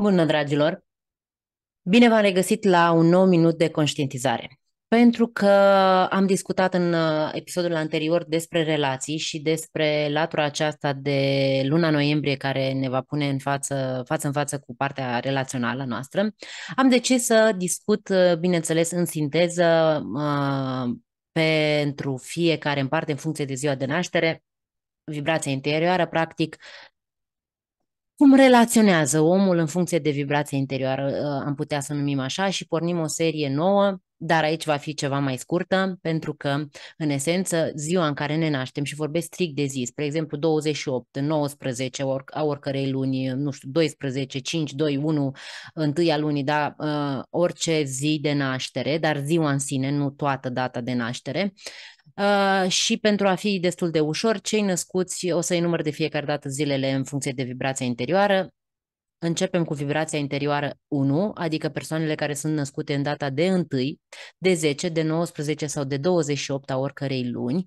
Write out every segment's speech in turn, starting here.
Bună, dragilor! Bine v-am regăsit la un nou minut de conștientizare. Pentru că am discutat în uh, episodul anterior despre relații și despre latura aceasta de luna noiembrie care ne va pune în față, față în față cu partea relațională noastră, am decis să discut, uh, bineînțeles, în sinteză uh, pentru fiecare în parte, în funcție de ziua de naștere, vibrația interioară, practic, cum relaționează omul în funcție de vibrație interioară, ă, am putea să numim așa, și pornim o serie nouă, dar aici va fi ceva mai scurtă, pentru că, în esență, ziua în care ne naștem și vorbesc strict de zi, spre exemplu 28, 19, or, a oricărei luni, nu știu, 12, 5, 2, 1, întâia lunii, da, ă, orice zi de naștere, dar ziua în sine, nu toată data de naștere, Uh, și pentru a fi destul de ușor, cei născuți o să-i număr de fiecare dată zilele în funcție de vibrația interioară. Începem cu vibrația interioară 1, adică persoanele care sunt născute în data de 1, de 10, de 19 sau de 28 a oricărei luni.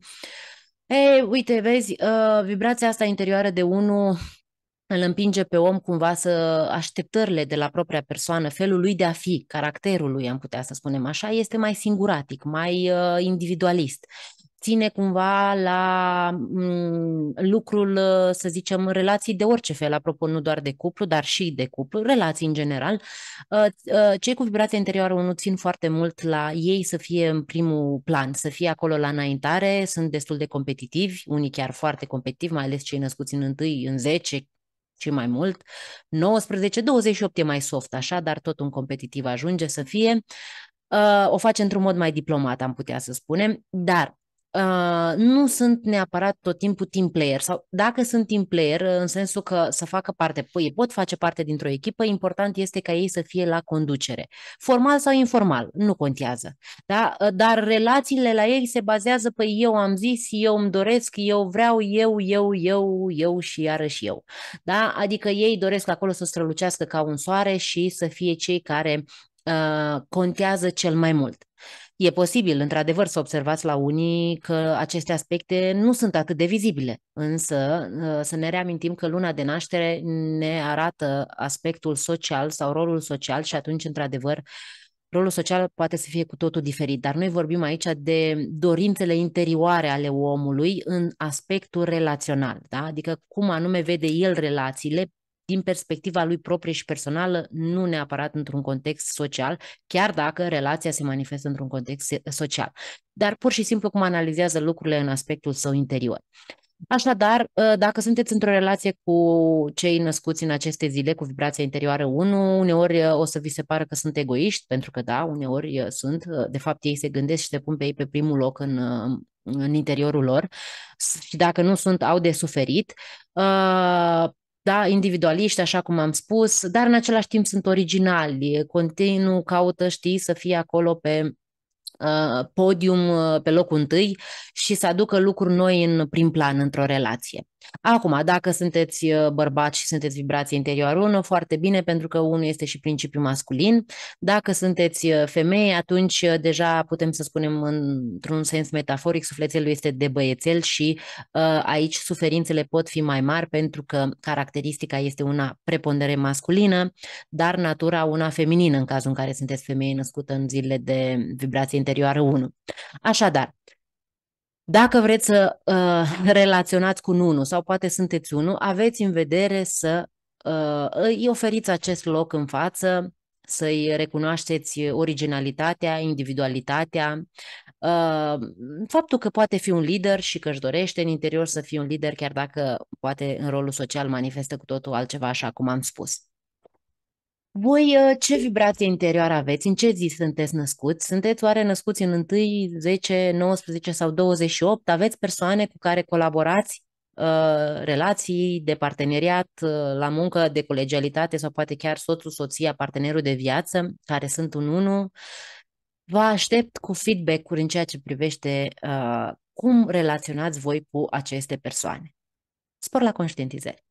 Ei, uite, vezi, uh, vibrația asta interioară de 1 îl împinge pe om cumva să așteptările de la propria persoană, felul lui de a fi, caracterul lui, am putea să spunem așa, este mai singuratic, mai uh, individualist ține cumva la mm, lucrul, să zicem, relații de orice fel, apropo, nu doar de cuplu, dar și de cuplu, relații în general. Uh, uh, cei cu vibrația interioară nu țin foarte mult la ei să fie în primul plan, să fie acolo la înaintare, sunt destul de competitivi, unii chiar foarte competitivi, mai ales cei născuți în întâi, în 10, ce mai mult. 19, 28 e mai soft, așa, dar tot un competitiv ajunge să fie. Uh, o face într-un mod mai diplomat, am putea să spunem, dar Uh, nu sunt neapărat tot timpul team player sau dacă sunt team player uh, în sensul că să facă parte, păi, ei pot face parte dintr-o echipă, important este ca ei să fie la conducere. Formal sau informal, nu contează. Da? Uh, dar relațiile la ei se bazează pe eu am zis, eu îmi doresc, eu vreau, eu, eu, eu, eu și iarăși eu. Da? Adică ei doresc acolo să strălucească ca un soare și să fie cei care uh, contează cel mai mult. E posibil, într-adevăr, să observați la unii că aceste aspecte nu sunt atât de vizibile, însă uh, să ne reamintim că luna de naștere ne arată aspectul social sau rolul social și atunci, într-adevăr, rolul social poate să fie cu totul diferit, dar noi vorbim aici de dorințele interioare ale omului în aspectul relațional, da? adică cum anume vede el relațiile din perspectiva lui proprie și personală, nu neapărat într-un context social, chiar dacă relația se manifestă într-un context social, dar pur și simplu cum analizează lucrurile în aspectul său interior. Așadar, ă, dacă sunteți într-o relație cu cei născuți în aceste zile, cu vibrația interioară 1, uneori ă, o să vi se pară că sunt egoiști, pentru că da, uneori ă, sunt, de fapt ei se gândesc și se pun pe ei pe primul loc în, în interiorul lor și dacă nu sunt, au de suferit da, individualiști, așa cum am spus, dar în același timp sunt originali, continuu caută, știi, să fie acolo pe uh, podium, uh, pe locul întâi și să aducă lucruri noi în prim plan într-o relație. Acum, dacă sunteți uh, bărbați și sunteți vibrație interior unul, foarte bine, pentru că unul este și principiul masculin. Dacă sunteți uh, femei, atunci uh, deja putem să spunem într-un sens metaforic, sufletelul este de băiețel și aici suferințele pot fi mai mari pentru că caracteristica este una prepondere masculină, dar natura una feminină în cazul în care sunteți femeie născută în zilele de vibrație interioară 1. Așadar, dacă vreți să uh, relaționați cu unul sau poate sunteți unul, aveți în vedere să uh, îi oferiți acest loc în față, să-i recunoașteți originalitatea, individualitatea, uh, faptul că poate fi un lider și că își dorește în interior să fie un lider, chiar dacă poate în rolul social manifestă cu totul altceva, așa cum am spus. Voi uh, ce vibrație interioară aveți? În ce zi sunteți născuți? Sunteți oare născuți în 1, 10, 19 sau 28? Aveți persoane cu care colaborați? Uh, relații de parteneriat uh, la muncă, de colegialitate sau poate chiar soțul, soția, partenerul de viață, care sunt un unu. Vă aștept cu feedback-uri în ceea ce privește uh, cum relaționați voi cu aceste persoane. Spor la conștientizare!